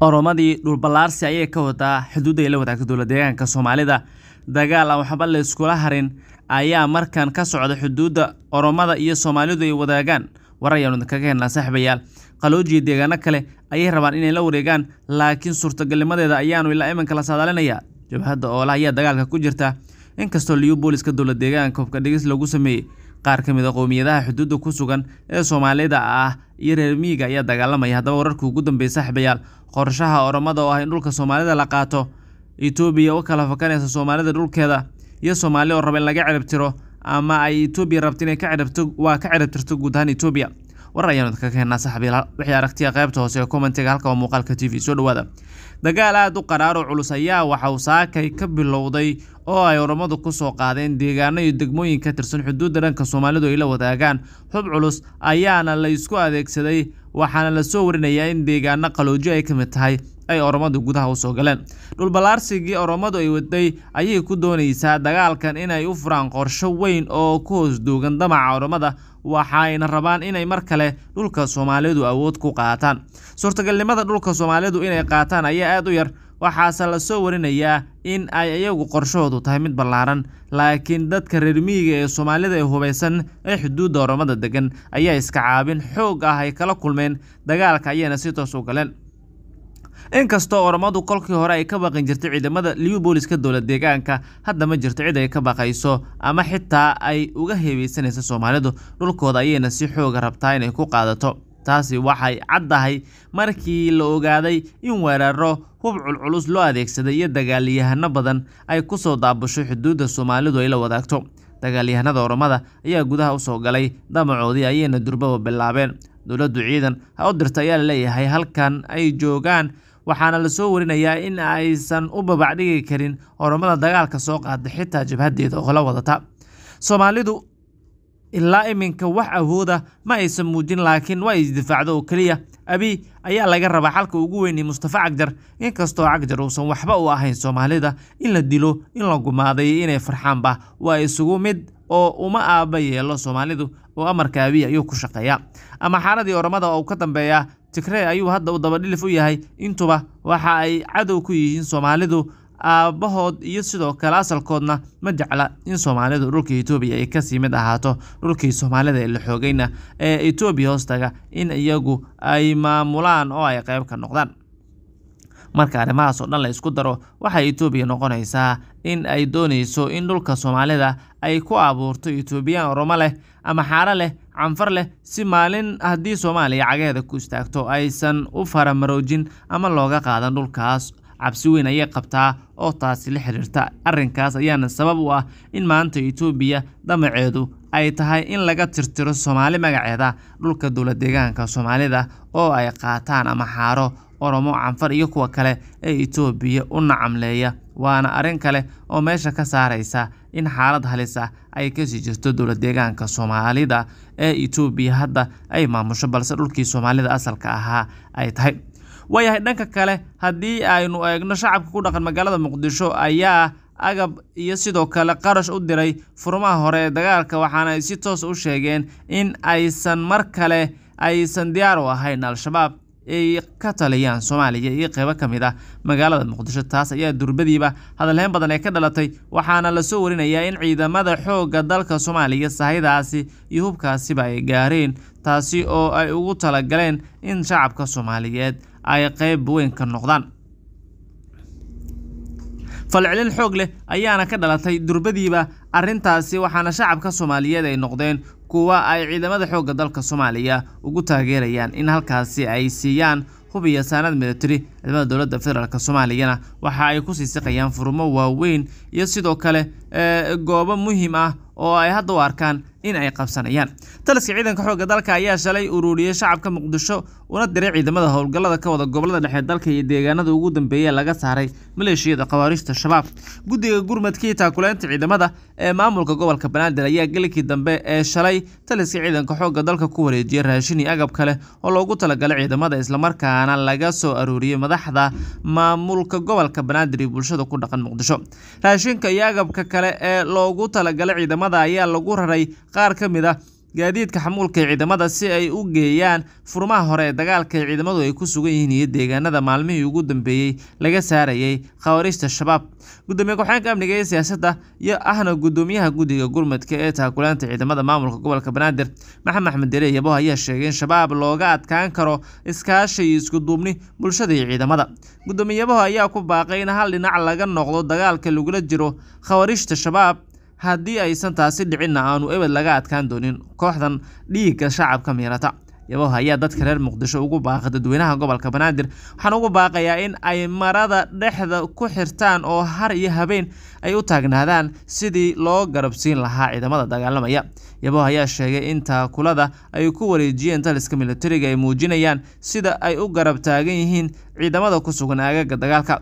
oromadii dhulbalaarsi ayay ka wadaa xuduudda ay la wadaagta dowla deegaanka soomaalida dagaal aan waxba la iskula harin ayaa markan ka socda xuduudda oromada iyo soomaalidu ay wadaagaan war ayaanu idinkaga helnaa saaxiibayaal qaloojiya deegaano kale ayay rabaan inay la wareegaan laakiin suurtagalnimadeeda ayaanu ilaa iminka la saadaalinayaa jabhadda oola ayaa dagaalka ku jirta inkastoo liyu booliska dowla deegaanka hubkadhigis lagu sameeyey qaar ka mid a ah qowmiyadaha xuduudda ku sugan ee soomaalida ah iyo reer miyiga ayaa dagaalamaya haddaba wararka ugu dambeeya saaxiibayaal qorshaha oromada oo ah in dhulka soomaalida la qaato itoobiya u kala fakanaysa soomaalida dhulkeeda iyo soomaali oo raba in laga ciribtiro ama ay itoobiya rabta inay ka ciribto waa ka ciribtirto guud ahaan itoobiya war ayaan idinka keenaa saxbiilaal wixii aragtiya qaybta hoose ee komentiga halka oo muuqaalka t v soo dhowaada dagaal aada u qaraaro culus ayaa waxa uu saakay ka bilowday oo ay ku soo qaadeen deegaano iyo degmooyin ka tirsan xuduudda dhanka soomaalidu ay la wadaagaan xub culus ayaana la isku adeegsaday waxaana lasoo warinayaa in deegaano qaloojo ay ka mid tahay ay orommadu gudaha usoo galeen dhulballaarsigii orommadu ay waday ayay ku doonaysaa dagaalkan inay u furaan qorsho weyn oo ku hoos duugan damaca orommada waxa ayna rabaan inay mar kale dhulka soomaalidu awood ku qaataan suurtagalnimada dhulka soomaalidu inay qaataan ayaa aad u yar waxaase la soo warinayaa in ay iyagu qorshahoodu tahay mid ballaaran laakiin dadka reer miyiga ee soomaalida ee hubaysan ee xuduudda oromada degan ayaa iska caabin xoog ah ay kala kulmeen dagaalka ayayna si toos u galeen inkastoo oromadu kolkii hore ay ka baqin jirtay ciidamada liyu booliska dowlad deegaanka hadda ma jirto cid ay ka baqayso ama xitaa ay uga heebaysanayso soomaalidu dhulkooda ayayna si xooga rabtaa inay ku qaadato taasi waxay caddahay markii la ogaaday in weeraro hubcul culus loo adeegsaday iyo dagaalyahano badan ay ku soo daabusho xuduudda soomaalidu ay la wadaagto dagaalyahanada oromada ayaa gudaha u soo galay damacoodii ayayna durbaba bilaabeen dowladdu ciidan ha u dirta ayaa leeyahay halkan ay joogaan waxaana lasoo warinayaa in aysan u babacdhigi karin oromada dagaalka soo qaada xitaa jabhaddeeda oo la wadata soomaalidu ilaa iminka wax awooda ma aysan muujin laakiin waa is difaacdo oo keliya abi ayaa laga rabaa xalka ugu weyni mustafa cagjar inkastoo cagjar uusan waxba u ahayn soomaalida in la dilo in la gumaaday inay farxaanba waa isugu mid oo uma aaba yeelo soomaalidu oo amarka abiy ayuu ku shaqeeya ama xaaladii oromada oo ka dambeeyaa tigrey ayuu hadda uu dabadhilif u yahay intuba waxa ay cadow ku yihiin soomaalidu aabahood iyo sidoo kale asalkoodna ma jecla in soomaalidu dhulka etoobiya ay kasii mid ahaato dhulkii soomaalida ee la xoogayna ee etoobiya hoostaga in iyagu ay maamulaan oo ay qayb ka noqdaan marka arrimahaas oo dhan la isku daro waxay etoobiya noqonaysaa in ay doonayso in dhulka soomaalida ay ku abuurto etoobiyaan oromo leh ama xaaro leh canfar leh si maalin haddii soomaaliya cagaheeda ku istaagto aysan u faramaroojin ama looga qaadan dhulkaas cabsi weyn ayay qabtaa oo taasi la xidhiirta arrinkaas ayaana sabab u ah in maanta etoobiya damaceedu ay tahay in laga tirtiro soomaali magaceeda dhulka dowlad deegaanka soomaalida oo ay qaataan ama xaaro oromo canfar iyo kuwa kale ee itoobiya u nacamleeya waana arrin kale oo meesha ka saaraysa in xaalad halis ah ay kasii jirto dowla deegaanka soomaalida ee itoobiya hadda ay maamusho balse dhulkii soomaalida asalka ahaa ay tahay waayahay dhanka kale haddii aynu eegno shacabka ku dhaqan magaalada muqdisho ayaa agab iyo sidoo kale qarash u diray furmaha hore ee dagaalka waxaana ay si toos ah u sheegeen in aysan mar kale aysan diyaar u ahayn al-shabaab ay ka taliyaan soomaaliya iyo qeybo ka mid ah magaalada muqdisho taas ayaa durbadiiba hadalheyn badan ee ka dhalatay waxaana la soo warinayaa in ciidamada xoogga dalka soomaaliya sahidaasi iyo hubkaasiba ay gaareen taasi oo ay ugu talagaleen in shacabka soomaaliyeed ay qeyb weyn ka noqdaan falcelin xoog leh ayaana ka dhalatay durbadiiba arrintaasi waxaana shacabka soomaaliyeed ay noqdeen kuwa ay ciidamada xoogga dalka soomaaliya ugu taageerayaan in halkaasi ay siiyaan hub iyo saanad militari ciidamada dowladda federaalk soomaaliyana waxa ay ku sii siqayaan furumo waaweyn iyo sidoo kale eh, goobo muhiim ah oo ay hadda u arkaan in ay qabsanayaan taliska ciidanka xooga dalka ayaa shalay uruuriyey shacabka muqdisho una diray ciidamada howlgallada ka wada gobolada dhexe dalka iyo deegaanada ugu dambeeya laga saaray maleeshiyada khawaarijta shabaab guddiga gurmadkii taakulaynta ciidamada ee maamulka gobolka banaadir ayaa gelikii dambe ee eh, shalay taliska ciidanka xooga dalka ku wareejiyay raashin iyo agab kale oo loogu talagalay ciidamada islamarkaana laga soo arooriyay madaxda maamulka gobolka banaadir iyo bulshada ku dhaqan muqdisho raashinka iyo agabka kale ee loogu talagalay ciidamada ayaa lagu raray qaar ka mid a ah gaadiidka xamuulka ee ciidamada si ay u geeyaan furmaha hore ee dagaalka ee ciidamadu ay ku sugan yihiin iyo deegaanada maalmihii ugu dambeeyey laga saarayay khawariijta shabaab gudoomiye ku-xeenka amniga ee siyaasadda iyo ahna gudoomiyaha guddiga gurmadka ee taakulaanta ciidamada maamulka gobolka banaadir maxamed axmed dere yabo ayaa sheegay in shabaab looga adkaan karo iskaashi iyo iskuduubni bulshada iyo ciidamada yabaho ayaa ku baaqay in hal dhinac laga noqdo dagaalka lagula jiro khawariijta shabaab haddii aysan taasi dhicinna aanu ebed laga adkaan doonin kooxdan dhiigga shacabka miirata yaboh ayaa dadka reer muqdisho ugu baaqda dadweynaha gobolka banaadir waxaan ugu baaqayaa in ay marada dhexda ku xirtaan oo har iyo habeen ay u taagnaadaan sidii loo garabsiin lahaa ciidamada dagaalamaya yaboh ayaa sheegay in taakulada ay ku wareejiyeen taliska milatariga ay muujinayaan sida ay u garab taagan yihiin ciidamada ku sugan aagaga dagaalka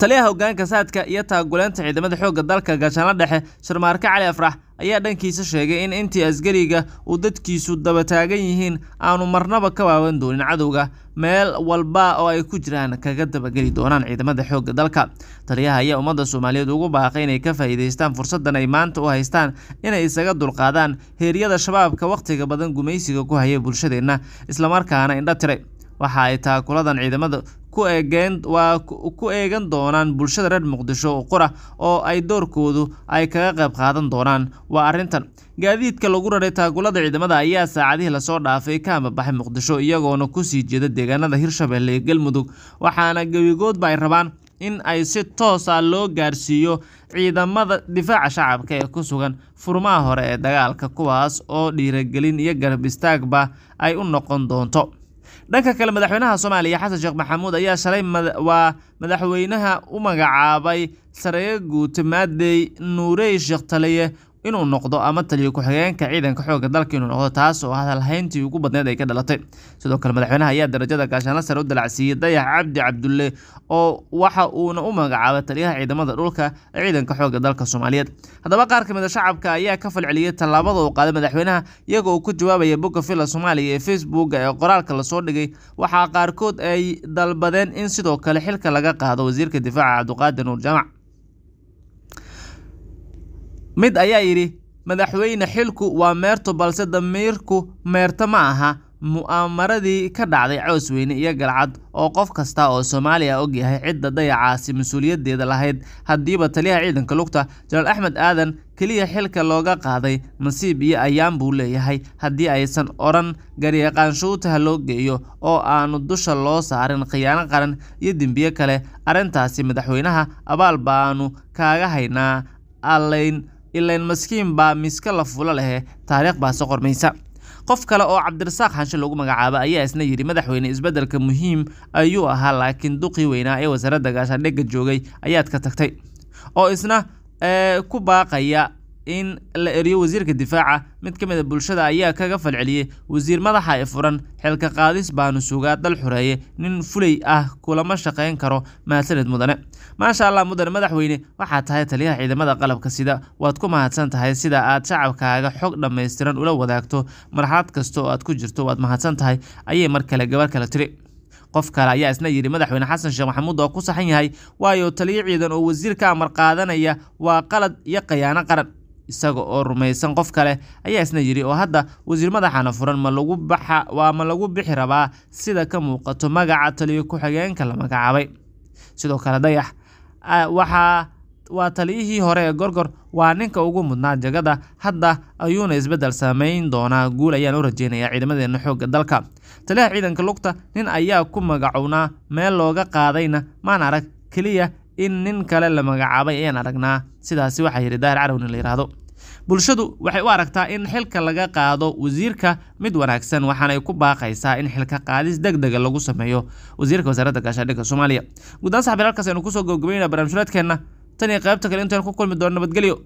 taliyaha hoggaanka saadka iyo taaguleenta ciidamada xoogga dalka gaashaanla dhexe sharmaarke cali afrax ayaa dhankiisa sheegay in intii asgariga uu dadkiisu daba taagan yihiin aanu marnaba ka waawan doonin cadowga meel walba oo ay ku jiraan kaga dabageli doonaan ciidamada xoogga dalka taliyaha ayaa ummadda soomaaliyeed ugu baaqay inay ka faa'iidaystaan fursaddan ay maanta u haystaan inay isaga dulqaadaan heeryada shabaabka wakhtiga badan gumaysiga ku haya bulshadeenna islamarkaana indha tiray waxa ay taakuladan ciidamada ku eegan doonaan bulshada reer muqdisho qura oo ay doorkoodu ay kaga qayb qaadan doonaan waa arrintan gaadiidka lagu raray taagulada ciidamada ayaa saacadihii lasoo dhaafay ka hamabaxay muqdisho iyagoona kusii jeeda deegaanada hirshabeelle iyo galmudug waxaana gebigoodba ay rabaan in ay si toosa ah loo gaarsiiyo ciidamada difaaca shacabka ee ku sugan furmaha hore ee dagaalka kuwaas oo dhiiragelin iyo garab istaagba ay u noqon doonto dhanka kale madaxweynaha soomaaliya xasan sheekh maxamuud ayaa shalay waa madaxweynaha u magacaabay sareeyo guute maadey nuurey sheekh taliye inuu noqdo ama taliyo ku-xigeenka ciidanka xooga dalka inuu noqdo taas oo hadalhayntii ugu badneed ay ka dhalatay sidoo kale madaxweynaha ayaa darajada gaashaanla sare u dalacsiiyey dayax cabdi cabdulle oo waxa uuna u magacaabay taliyaha ciidamada dhulka ee ciidanka xooga dalka soomaaliyeed haddaba qaar kamid a ah shacabka ayaa ka falceliyey tallaabada uu qaaday madaxweynaha iyagoo uu ku jawaabaya bogga villa soomaaliya ee facebooka ee qoraalka lasoo dhigay waxaa qaarkood ay dalbadeen in sidoo kale xilka laga qaado wasiirka difaaca cabduqaadir nuur jaamac mid ayaa yidhi madaxweyne xilku waa meerto balse damiirku meerto ma aha mu'aamaradii ka dhacday coosweyne iyo galcad oo qof kasta oo soomaaliya og yahay cidda dayacaasi mas-uuliyaddeeda lahayd haddiiba taliyaha ciidanka lugta jenaraal axmed aadan keliya xilka looga qaaday nasiib iyo ayaan buu leeyahay haddii aysan odhan garyaqaanshuutaha loo geeyo oo aanu dusha loo saarin khiyaano qaran iyo dembiye kale arrintaasi madaxweynaha abaal baanu kaaga haynaa allayn ilayn maskiin baa miska la fulo lehe taariikh baa qormaysa qof kale oo cabdirasaaq xanshe lagu magacaaba ayaa isna yidhi madaxweyne isbeddelka muhiim ayuu ahaa laakiin duqii weynaa ee wasaaradda gaashaandhigga joogay ayaad ka tagtay oo isna ku baaqaya in la eriyo wasiirka difaaca mid ka mid a ah bulshada ayaa kaga falceliyey wasiir madaxa ee furan xilka qaadis baanu sugaa dal xoreeye nin fulay ah kulama shaqayn karo mahadsaned mudane maasha allah mudane madaxweyne waxaad tahay taliyaha ciidamada qalabka sida waad ku mahadsan tahay sida aad shacabkaaga xog dhammaystiran ula wadaagto marxalad kasta oo aad ku jirto waad mahadsan tahay ayay mar kale gabarh kale tiri qof kale ayaa isna yidhi madaxweyne xasan sheekh maxamuud oo ku saxan yahay waayo taliyo ciidan oo wasiirka amar qaadanaya waa qalad iyo khayaano qaran isaga oo rumaysan qof kale ayaa isna yidhi oo hadda wasiir madaxana furan waa ma lagu bixi rabaa sida ka muuqato magaca taliyo ku-xigeenka la magacaabay sidoo kale dayax waa taliyihii hore ee gorgor waa ninka ugu mudnaa jagada hadda ayuuna isbeddel samayn doonaa guul ayaan u rajaynayaa ciidamadeenna xoogga dalka taliyaha ciidanka lugta nin ayaa ku magacownaa meel looga qaadayna maan arag keliya in nin kale la magacaabay ayaan aragnaa sidaasi waxaa yidhi daahir carawni la yidhaahdo bulshadu waxay u aragtaa in xilka laga qaado wasiirka mid wanaagsan waxaanay ku baaqaysaa in xilka qaadis deg dega lagu sameeyo wasiirka wasaaradda gaashaandhigga soomaaliya guddaan ahaan saxbiir halkaas aynu kusoo gobgabayna barnaamijulaadkeenna tan iyo qaybta kale intaynu ku kulmi doono nabadgelyo